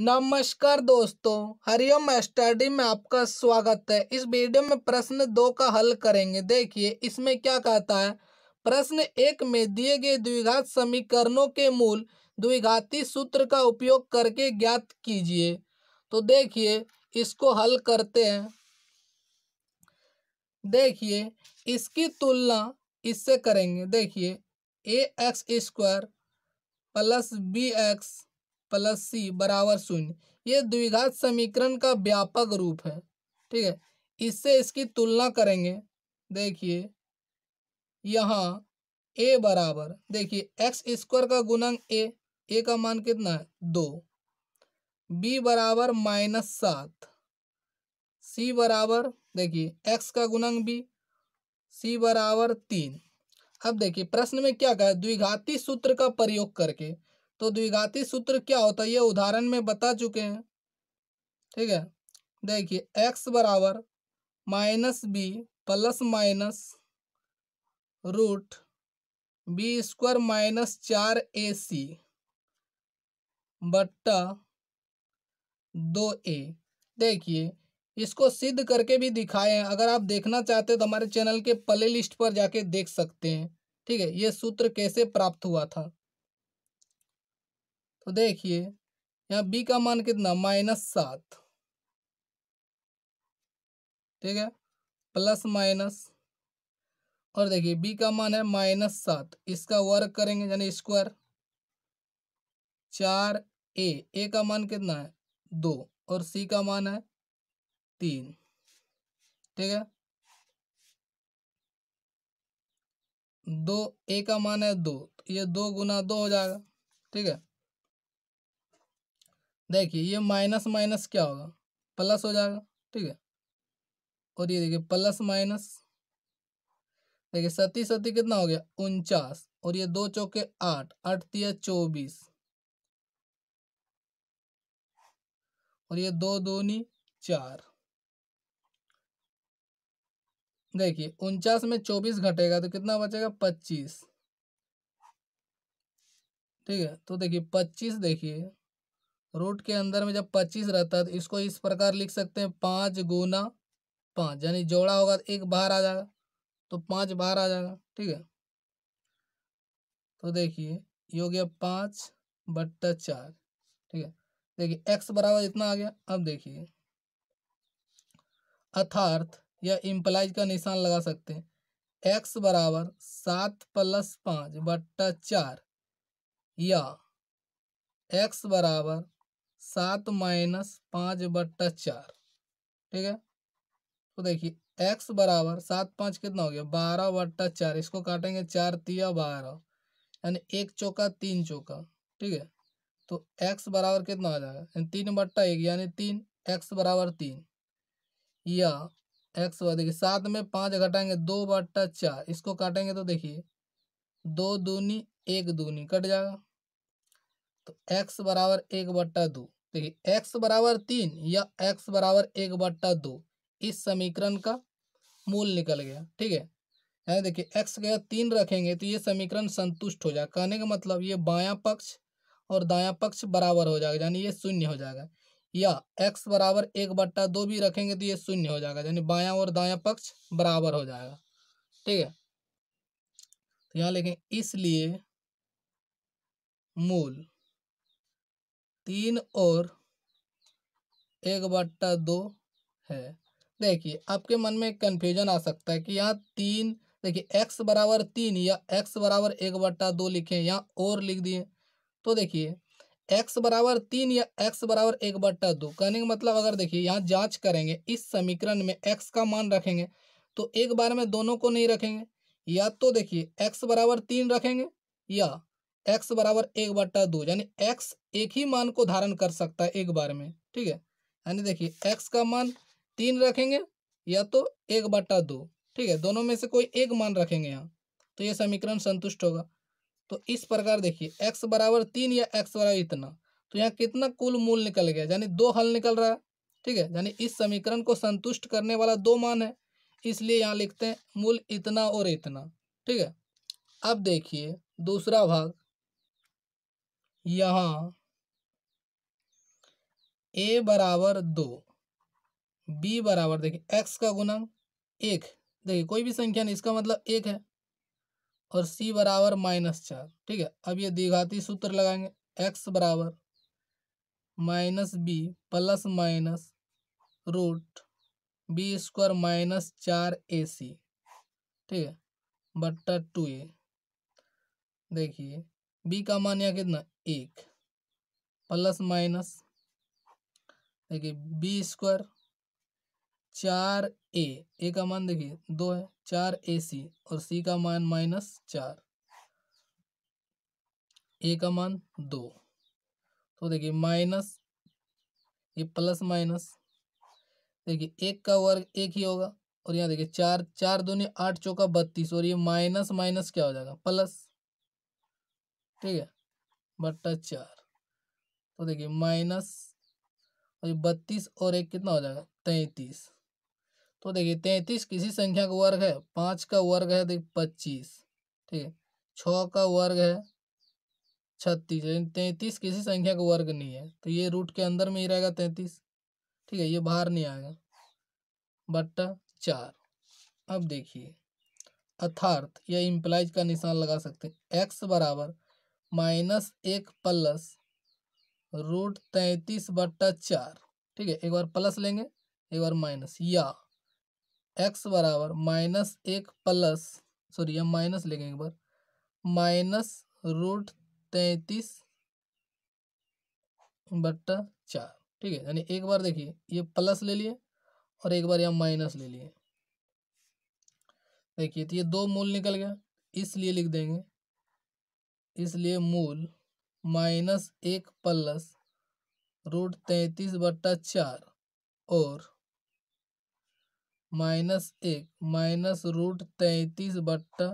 नमस्कार दोस्तों हरिओम स्टडी में आपका स्वागत है इस वीडियो में प्रश्न दो का हल करेंगे देखिए इसमें क्या कहता है प्रश्न एक में दिए गए द्विघात समीकरणों के मूल द्विघाती सूत्र का उपयोग करके ज्ञात कीजिए तो देखिए इसको हल करते हैं देखिए इसकी तुलना इससे करेंगे देखिए A X square plus B X plus C बराबर शून्य ये द्विघात समीकरण का व्यापक रूप है ठीक है इससे इसकी तुलना करेंगे देखिए यहाँ ए बराबर देखिए एक्स स्क्वायर का गुणांक ए ए का मान कितना है दो बी बराबर माइनस सात सी बराबर देखिए एक्स का गुणांक बी सी बराबर तीन अब देखिए प्रश्न में क्या कहा द्विघाती सूत्र का प्रयोग करके तो द्विघाती सूत्र क्या होता है ये उदाहरण में बता चुके हैं ठीक है देखिए एक्स बराबर minus B plus minus root B square minus चार ए सी बट्टा दो ए देखिए इसको सिद्ध करके भी दिखाए हैं अगर आप देखना चाहते हैं तो हमारे चैनल के प्ले लिस्ट पर जाके देख सकते हैं ठीक है ये सूत्र कैसे प्राप्त हुआ था तो देखिए यहाँ बी का मान कितना माइनस सात ठीक है प्लस माइनस और देखिए बी का मान है माइनस सात इसका वर्क करेंगे यानी स्क्वायर चार ए ए का मान कितना है दो और सी का मान है तीन ठीक है दो ए का मान है दो तो ये दो गुना दो हो जाएगा ठीक है देखिए ये माइनस माइनस क्या होगा प्लस हो जाएगा ठीक है और ये देखिए प्लस माइनस देखिए सती सती कितना हो गया उनचास और ये दो चौके आठ आठ तीय चौबीस और ये दो दूनी चार देखिए उनचास में चौबीस घटेगा तो कितना बचेगा पच्चीस ठीक है तो देखिए पच्चीस देखिए रूट के अंदर में जब पच्चीस रहता है तो इसको इस प्रकार लिख सकते हैं पाँच गुना पाँच यानी जोड़ा होगा तो एक बाहर आ जाएगा तो पाँच बाहर आ जाएगा ठीक है तो देखिए ये हो गया पाँच बट्टा चार ठीक है देखिए एक्स बराबर इतना आ गया अब देखिए अर्थार्थ या इम्प्लाइज का निशान लगा सकते हैं एक्स बराबर सात प्लस पाँच बट्टा चार या एक्स बराबर सात माइनस पाँच बट्टा चार ठीक है तो देखिए एक्स बराबर सात पाँच कितना हो गया बारह बट्टा चार इसको काटेंगे चार तिया बारह यानी एक चौका तीन चौका ठीक है तो एक्स बराबर कितना आ जाएगा तीन बट्टा एक यानी तीन एक्स बराबर तीन या एक्स बराबर देखिए सात में पाँच घटाएंगे दो बट्टा चार इसको काटेंगे तो देखिए दो दूनी एक दूनी कट जाएगा तो एक्स बराबर एक बट्टा दो देखिए एक्स बराबर तीन या एक्स बराबर एक बट्टा दो इस समीकरण का मूल निकल गया ठीक है यानी देखिए एक्स गया तीन रखेंगे तो ये समीकरण संतुष्ट हो जाएगा कहने का मतलब ये बायां पक्ष और दायां पक्ष बराबर हो जाएगा यानी ये शून्य हो जाएगा या एक्स बराबर एक बट्टा दो भी रखेंगे तो ये शून्य हो जाएगा यानी बायां और दायां पक्ष बराबर हो जाएगा ठीक है तो यहाँ लिखें इसलिए मूल तीन और एक बट्टा दो है देखिए आपके मन में कन्फ्यूजन आ सकता है कि यहाँ तीन देखिए एक्स बराबर तीन या एक्स बराबर एक बट्टा दो लिखे या और लिख दिए तो देखिए एक्स बराबर तीन या एक्स बराबर एक बट्टा दो कहने का मतलब अगर देखिए यहाँ जांच करेंगे इस समीकरण में एक्स का मान रखेंगे तो एक बार में दोनों को नहीं रखेंगे या तो देखिए एक्स बराबर तीन रखेंगे या एक्स बराबर एक बट्टा दो यानी एक्स एक ही मान को धारण कर सकता है एक बार में ठीक है यानी देखिए एक्स का मान तीन रखेंगे या तो एक बट्टा दो ठीक है दोनों में से कोई एक मान रखेंगे यहाँ तो ये समीकरण संतुष्ट होगा तो इस प्रकार देखिए एक्स बराबर तीन या एक्स बराबर इतना तो यहाँ कितना कुल मूल निकल गया यानी दो हल निकल रहा है ठीक है यानी इस समीकरण को संतुष्ट करने वाला दो मान है इसलिए यहाँ लिखते हैं मूल इतना और इतना ठीक है अब देखिए दूसरा भाग यहाँ ए बराबर दो बी बराबर देखिए एक्स का गुणांक एक देखिए कोई भी संख्या नहीं इसका मतलब एक है और सी बराबर माइनस चार ठीक है अब ये दीघाती सूत्र लगाएंगे एक्स बराबर minus B plus minus root B square minus चार ए सी ठीक है बट्टा टू ए देखिए बी का मान यहाँ कितना एक प्लस माइनस देखिए बी स्क्वायर चार ए ए का मान देखिए दो है चार ए सी और सी का मान माइनस चार ए का मान दो तो देखिए माइनस ये प्लस माइनस देखिए एक का वर्ग एक ही होगा और यहाँ देखिए चार चार दोनों आठ चौका बत्तीस और ये माइनस माइनस क्या हो जाएगा प्लस ठीक है बट्टा चार तो देखिए माइनस और बत्तीस और एक कितना हो जाएगा तैंतीस तो देखिए तैंतीस किसी संख्या का वर्ग है पाँच का वर्ग है देखिए पच्चीस ठीक है छः का वर्ग है छत्तीस तैतीस तैंतीस किसी संख्या का वर्ग नहीं है तो ये रूट के अंदर में ही रहेगा तैंतीस ठीक है ये बाहर नहीं आएगा बट्टा चार अब देखिए अर्थार्थ या इम्प्लाइज का निशान लगा सकते हैं एक्स बराबर माइनस एक प्लस रूट तैतीस बट्टा चार ठीक है एक बार प्लस लेंगे एक बार माइनस या एक्स बराबर माइनस एक प्लस सॉरी या माइनस लेंगे एक बार माइनस रूट तैतीस बट्टा चार ठीक है यानी एक बार देखिए ये प्लस ले लिए और एक बार यहाँ माइनस ले लिए देखिए तो ये दो मूल निकल गया इसलिए लिख देंगे इसलिए मूल माइनस एक प्लस रूट तैतीस बट्टा चार और माइनस एक माइनस रूट तैतीस बट्टा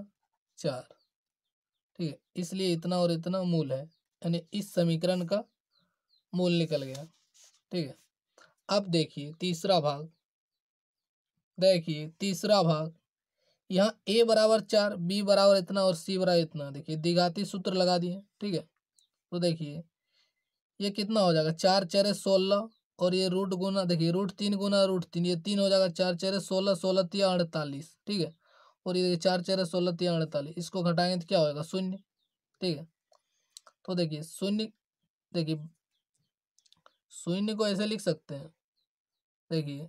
चार ठीक है इसलिए इतना और इतना मूल है यानी इस समीकरण का मूल निकल गया ठीक है अब देखिए तीसरा भाग देखिए तीसरा भाग यहाँ ए बराबर चार बी बराबर इतना और सी बराबर इतना देखिए दिघाती सूत्र लगा दिए ठीक है तो देखिए ये कितना हो जाएगा चार चेरे सोलह और ये रूट गुना देखिए रूट तीन गुना रूट तीन ये तीन हो जाएगा चार चेरे सोलह सोलह तिया अड़तालीस ठीक है और ये देखिए चार चेरे सोलह तिया अड़तालीस इसको घटाएंगे तो क्या होगा शून्य ठीक है तो देखिए शून्य देखिए शून्य को ऐसे लिख सकते हैं देखिए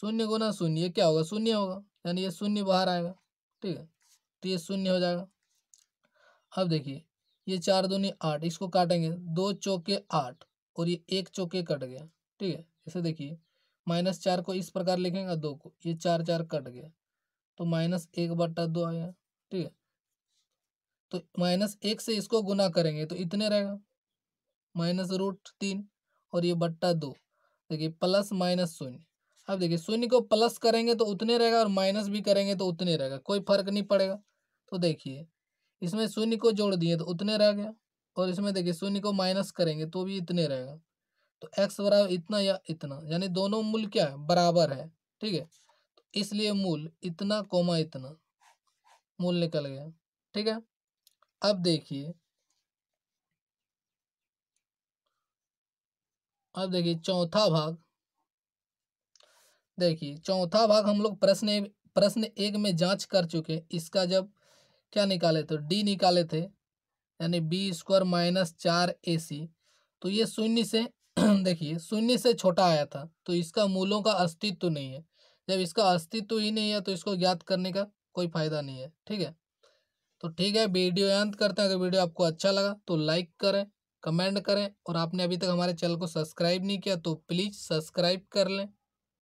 शून्य गुना शून्य क्या होगा शून्य होगा यानी ये शून्य बाहर आएगा ठीक है तो ये शून्य हो जाएगा अब देखिए ये चार दूनी आठ इसको काटेंगे दो चौके आठ और ये एक चौके कट गया ठीक है इसे देखिए माइनस चार को इस प्रकार लिखेंगे दो को ये चार चार कट गया तो माइनस एक बट्टा दो आया ठीक है तो माइनस एक से इसको गुना करेंगे तो इतने रहेगा माइनस रूट तीन और ये बट्टा दो देखिए प्लस माइनस शून्य अब देखिए शून्य को प्लस करेंगे तो उतने रहेगा और माइनस भी करेंगे तो उतने रहेगा कोई फर्क नहीं पड़ेगा तो देखिए इसमें शून्य को जोड़ दिए तो उतने रह गया और इसमें देखिए शून्य को माइनस करेंगे तो भी इतने रहेगा तो एक्स बराबर इतना या इतना यानी दोनों मूल क्या है बराबर है ठीक है तो इसलिए मूल इतना कोमा इतना मूल निकल गया ठीक है अब देखिए अब देखिए चौथा भाग देखिए चौथा भाग हम लोग प्रश्न प्रश्न एक में जांच कर चुके इसका जब क्या निकाले थे डी निकाले थे यानी बी स्क्वायर माइनस चार ए सी तो ये शून्य से देखिए शून्य से छोटा आया था तो इसका मूलों का अस्तित्व नहीं है जब इसका अस्तित्व ही नहीं है तो इसको ज्ञात करने का कोई फायदा नहीं है ठीक है तो ठीक है वीडियो अंत करते हैं अगर वीडियो आपको अच्छा लगा तो लाइक करें कमेंट करें और आपने अभी तक हमारे चैनल को सब्सक्राइब नहीं किया तो प्लीज़ सब्सक्राइब कर लें